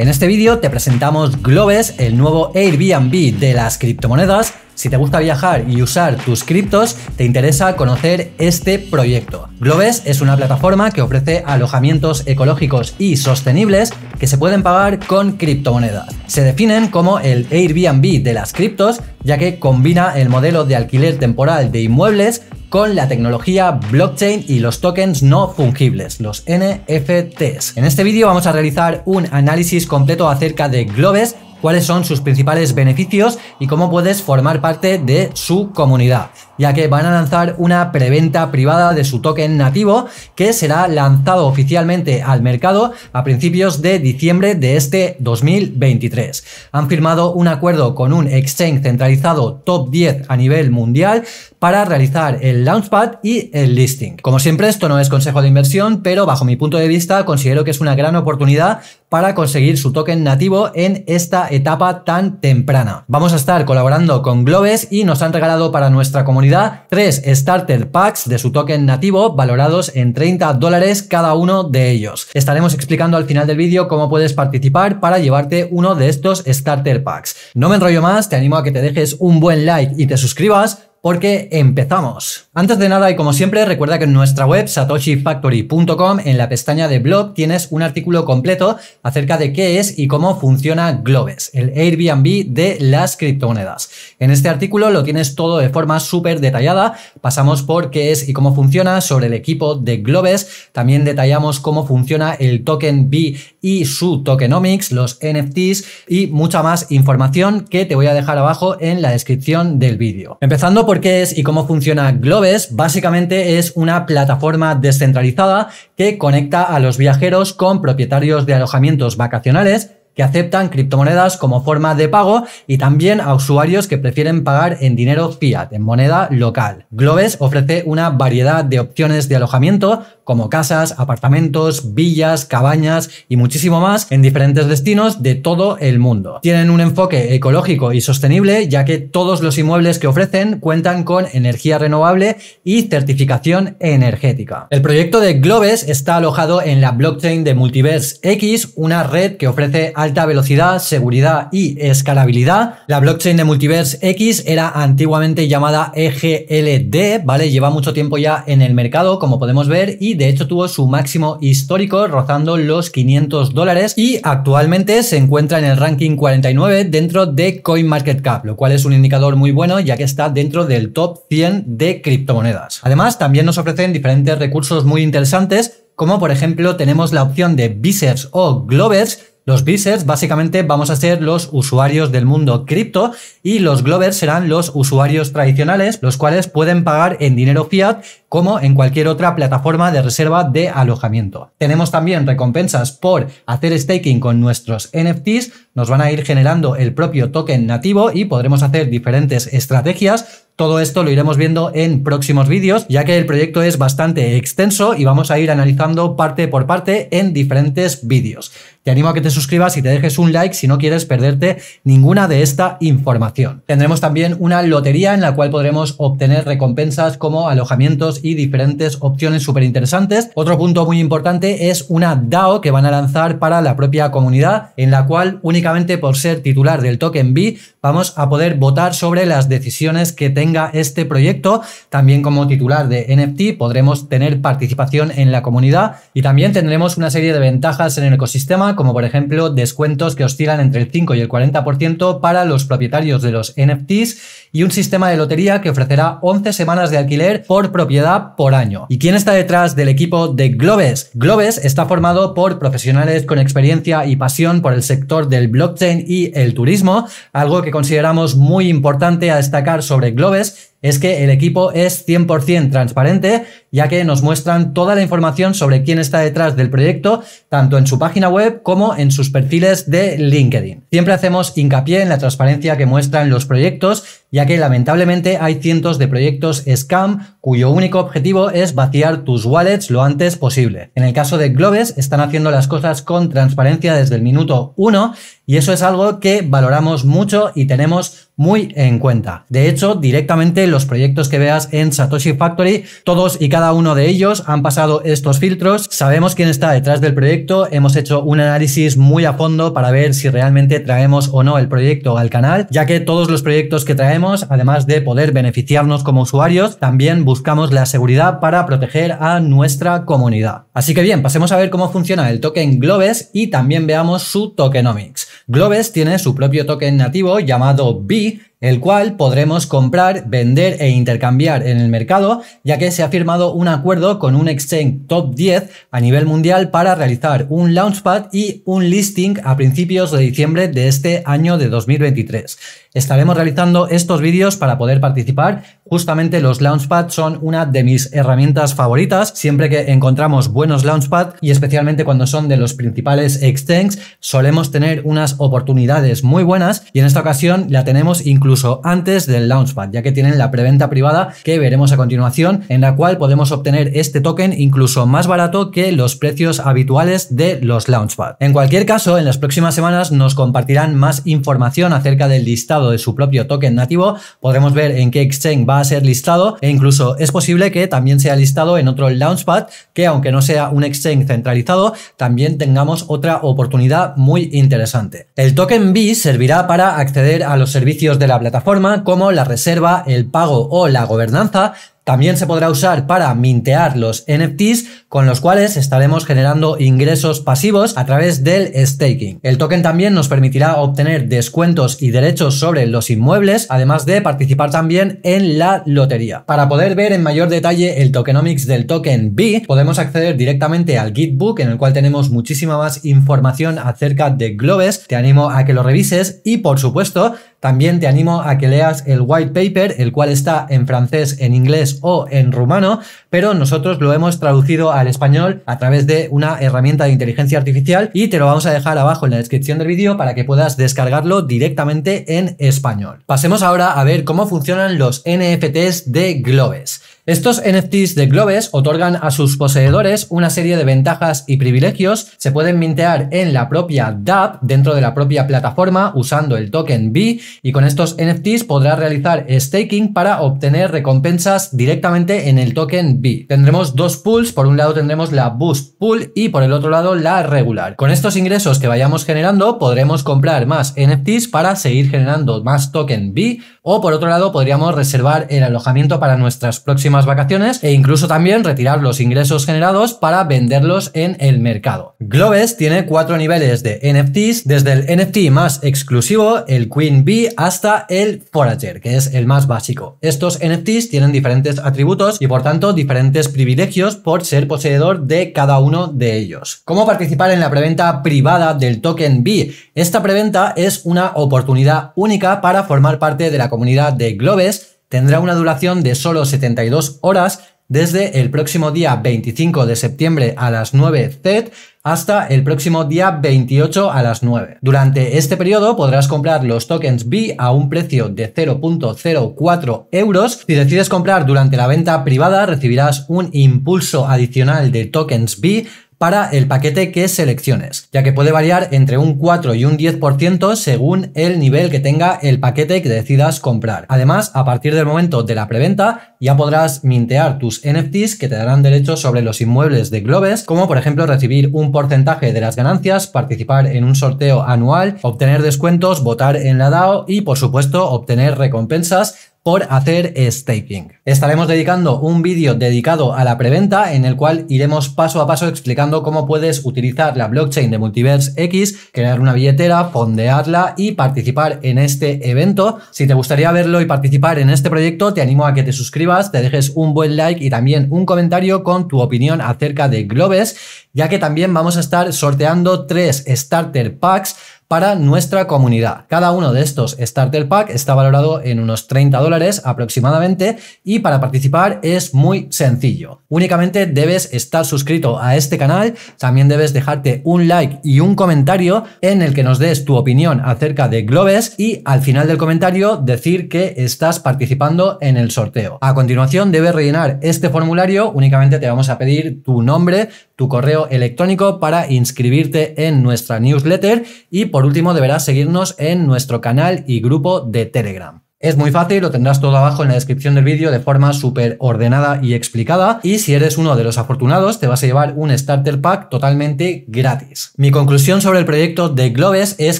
En este vídeo te presentamos Globes, el nuevo Airbnb de las criptomonedas. Si te gusta viajar y usar tus criptos, te interesa conocer este proyecto. Globes es una plataforma que ofrece alojamientos ecológicos y sostenibles que se pueden pagar con criptomonedas. Se definen como el Airbnb de las criptos, ya que combina el modelo de alquiler temporal de inmuebles con la tecnología blockchain y los tokens no fungibles, los NFTs. En este vídeo vamos a realizar un análisis completo acerca de Globes, cuáles son sus principales beneficios y cómo puedes formar parte de su comunidad ya que van a lanzar una preventa privada de su token nativo que será lanzado oficialmente al mercado a principios de diciembre de este 2023. Han firmado un acuerdo con un exchange centralizado top 10 a nivel mundial para realizar el launchpad y el listing. Como siempre, esto no es consejo de inversión, pero bajo mi punto de vista considero que es una gran oportunidad para conseguir su token nativo en esta etapa tan temprana. Vamos a estar colaborando con Globes y nos han regalado para nuestra comunidad tres starter packs de su token nativo valorados en 30 dólares cada uno de ellos. Estaremos explicando al final del vídeo cómo puedes participar para llevarte uno de estos starter packs. No me enrollo más, te animo a que te dejes un buen like y te suscribas porque empezamos. Antes de nada y como siempre, recuerda que en nuestra web satoshifactory.com en la pestaña de blog tienes un artículo completo acerca de qué es y cómo funciona Globes, el Airbnb de las criptomonedas. En este artículo lo tienes todo de forma súper detallada, pasamos por qué es y cómo funciona, sobre el equipo de Globes, también detallamos cómo funciona el token B y su tokenomics, los NFTs y mucha más información que te voy a dejar abajo en la descripción del vídeo. Empezando por por qué es y cómo funciona Globes, básicamente es una plataforma descentralizada que conecta a los viajeros con propietarios de alojamientos vacacionales aceptan criptomonedas como forma de pago y también a usuarios que prefieren pagar en dinero fiat, en moneda local. Globes ofrece una variedad de opciones de alojamiento como casas, apartamentos, villas, cabañas y muchísimo más en diferentes destinos de todo el mundo. Tienen un enfoque ecológico y sostenible ya que todos los inmuebles que ofrecen cuentan con energía renovable y certificación energética. El proyecto de Globes está alojado en la blockchain de Multiverse X, una red que ofrece al alta velocidad, seguridad y escalabilidad. La blockchain de Multiverse X era antiguamente llamada EGLD, ¿vale? Lleva mucho tiempo ya en el mercado, como podemos ver, y de hecho tuvo su máximo histórico rozando los 500 dólares y actualmente se encuentra en el ranking 49 dentro de CoinMarketCap, lo cual es un indicador muy bueno ya que está dentro del top 100 de criptomonedas. Además, también nos ofrecen diferentes recursos muy interesantes como por ejemplo tenemos la opción de visers o glovers los Beasers básicamente vamos a ser los usuarios del mundo cripto y los Glovers serán los usuarios tradicionales, los cuales pueden pagar en dinero fiat como en cualquier otra plataforma de reserva de alojamiento. Tenemos también recompensas por hacer staking con nuestros NFTs, nos van a ir generando el propio token nativo y podremos hacer diferentes estrategias todo esto lo iremos viendo en próximos vídeos, ya que el proyecto es bastante extenso y vamos a ir analizando parte por parte en diferentes vídeos. Te animo a que te suscribas y te dejes un like si no quieres perderte ninguna de esta información. Tendremos también una lotería en la cual podremos obtener recompensas como alojamientos y diferentes opciones súper interesantes. Otro punto muy importante es una DAO que van a lanzar para la propia comunidad, en la cual únicamente por ser titular del token B vamos a poder votar sobre las decisiones que tengan este proyecto. También como titular de NFT podremos tener participación en la comunidad y también tendremos una serie de ventajas en el ecosistema, como por ejemplo descuentos que oscilan entre el 5 y el 40% para los propietarios de los NFTs y un sistema de lotería que ofrecerá 11 semanas de alquiler por propiedad por año. ¿Y quién está detrás del equipo de Globes? Globes está formado por profesionales con experiencia y pasión por el sector del blockchain y el turismo, algo que consideramos muy importante a destacar sobre Globes es que el equipo es 100% transparente, ya que nos muestran toda la información sobre quién está detrás del proyecto, tanto en su página web como en sus perfiles de LinkedIn. Siempre hacemos hincapié en la transparencia que muestran los proyectos, ya que lamentablemente hay cientos de proyectos scam cuyo único objetivo es vaciar tus wallets lo antes posible. En el caso de Globes, están haciendo las cosas con transparencia desde el minuto 1 y eso es algo que valoramos mucho y tenemos muy en cuenta. De hecho, directamente los proyectos que veas en Satoshi Factory, todos y cada uno de ellos han pasado estos filtros, sabemos quién está detrás del proyecto, hemos hecho un análisis muy a fondo para ver si realmente traemos o no el proyecto al canal, ya que todos los proyectos que traemos, además de poder beneficiarnos como usuarios, también buscamos la seguridad para proteger a nuestra comunidad. Así que bien, pasemos a ver cómo funciona el token Globes y también veamos su tokenomics. Globes tiene su propio token nativo llamado B, el cual podremos comprar, vender e intercambiar en el mercado, ya que se ha firmado un acuerdo con un exchange top 10 a nivel mundial para realizar un launchpad y un listing a principios de diciembre de este año de 2023. Estaremos realizando estos vídeos para poder participar. Justamente los launchpads son una de mis herramientas favoritas. Siempre que encontramos buenos los Launchpad y especialmente cuando son de los principales exchanges solemos tener unas oportunidades muy buenas y en esta ocasión la tenemos incluso antes del Launchpad, ya que tienen la preventa privada que veremos a continuación, en la cual podemos obtener este token incluso más barato que los precios habituales de los Launchpad. En cualquier caso, en las próximas semanas nos compartirán más información acerca del listado de su propio token nativo, podremos ver en qué exchange va a ser listado e incluso es posible que también sea listado en otro Launchpad que aunque no sea sea un exchange centralizado, también tengamos otra oportunidad muy interesante. El token B servirá para acceder a los servicios de la plataforma como la reserva, el pago o la gobernanza, también se podrá usar para mintear los NFTs con los cuales estaremos generando ingresos pasivos a través del staking. El token también nos permitirá obtener descuentos y derechos sobre los inmuebles, además de participar también en la lotería. Para poder ver en mayor detalle el tokenomics del token B, podemos acceder directamente al Gitbook en el cual tenemos muchísima más información acerca de Globes. Te animo a que lo revises y por supuesto también te animo a que leas el white paper, el cual está en francés, en inglés o en rumano, pero nosotros lo hemos traducido al español a través de una herramienta de inteligencia artificial y te lo vamos a dejar abajo en la descripción del vídeo para que puedas descargarlo directamente en español. Pasemos ahora a ver cómo funcionan los NFTs de Globes. Estos NFTs de Globes otorgan a sus poseedores una serie de ventajas y privilegios, se pueden mintear en la propia DApp dentro de la propia plataforma usando el token B y con estos NFTs podrá realizar staking para obtener recompensas directamente en el token B. Tendremos dos pools, por un lado tendremos la Boost Pool y por el otro lado la regular. Con estos ingresos que vayamos generando podremos comprar más NFTs para seguir generando más token B o por otro lado podríamos reservar el alojamiento para nuestras próximas vacaciones e incluso también retirar los ingresos generados para venderlos en el mercado. Globes tiene cuatro niveles de NFTs, desde el NFT más exclusivo, el Queen Bee, hasta el Forager, que es el más básico. Estos NFTs tienen diferentes atributos y por tanto diferentes privilegios por ser poseedor de cada uno de ellos. ¿Cómo participar en la preventa privada del token Bee? Esta preventa es una oportunidad única para formar parte de la comunidad de Globes tendrá una duración de solo 72 horas desde el próximo día 25 de septiembre a las 9 CET hasta el próximo día 28 a las 9. Durante este periodo podrás comprar los tokens B a un precio de 0.04 euros. Si decides comprar durante la venta privada recibirás un impulso adicional de tokens B para el paquete que selecciones, ya que puede variar entre un 4 y un 10% según el nivel que tenga el paquete que decidas comprar. Además, a partir del momento de la preventa, ya podrás mintear tus NFTs que te darán derecho sobre los inmuebles de Globes, como por ejemplo recibir un porcentaje de las ganancias, participar en un sorteo anual, obtener descuentos, votar en la DAO y por supuesto obtener recompensas por hacer staking. Estaremos dedicando un vídeo dedicado a la preventa en el cual iremos paso a paso explicando cómo puedes utilizar la blockchain de Multiverse X, crear una billetera, fondearla y participar en este evento. Si te gustaría verlo y participar en este proyecto, te animo a que te suscribas, te dejes un buen like y también un comentario con tu opinión acerca de Globes, ya que también vamos a estar sorteando tres starter packs para nuestra comunidad. Cada uno de estos Starter Pack está valorado en unos 30 dólares aproximadamente y para participar es muy sencillo. Únicamente debes estar suscrito a este canal, también debes dejarte un like y un comentario en el que nos des tu opinión acerca de Globes y al final del comentario decir que estás participando en el sorteo. A continuación debes rellenar este formulario, únicamente te vamos a pedir tu nombre, tu correo electrónico para inscribirte en nuestra newsletter y por último deberás seguirnos en nuestro canal y grupo de Telegram. Es muy fácil, lo tendrás todo abajo en la descripción del vídeo de forma súper ordenada y explicada. Y si eres uno de los afortunados, te vas a llevar un Starter Pack totalmente gratis. Mi conclusión sobre el proyecto de Globes es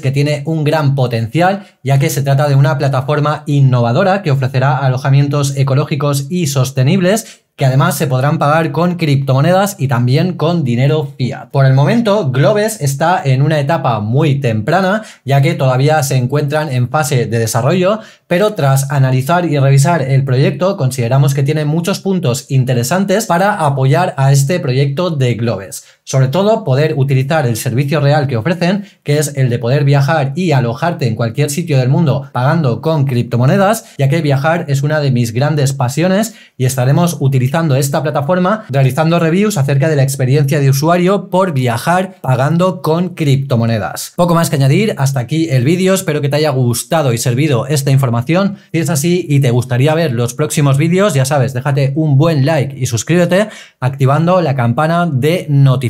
que tiene un gran potencial, ya que se trata de una plataforma innovadora que ofrecerá alojamientos ecológicos y sostenibles que además se podrán pagar con criptomonedas y también con dinero fiat. Por el momento, Globes está en una etapa muy temprana, ya que todavía se encuentran en fase de desarrollo, pero tras analizar y revisar el proyecto, consideramos que tiene muchos puntos interesantes para apoyar a este proyecto de Globes. Sobre todo, poder utilizar el servicio real que ofrecen, que es el de poder viajar y alojarte en cualquier sitio del mundo pagando con criptomonedas, ya que viajar es una de mis grandes pasiones y estaremos utilizando esta plataforma realizando reviews acerca de la experiencia de usuario por viajar pagando con criptomonedas. Poco más que añadir, hasta aquí el vídeo, espero que te haya gustado y servido esta información. Si es así y te gustaría ver los próximos vídeos, ya sabes, déjate un buen like y suscríbete activando la campana de notificaciones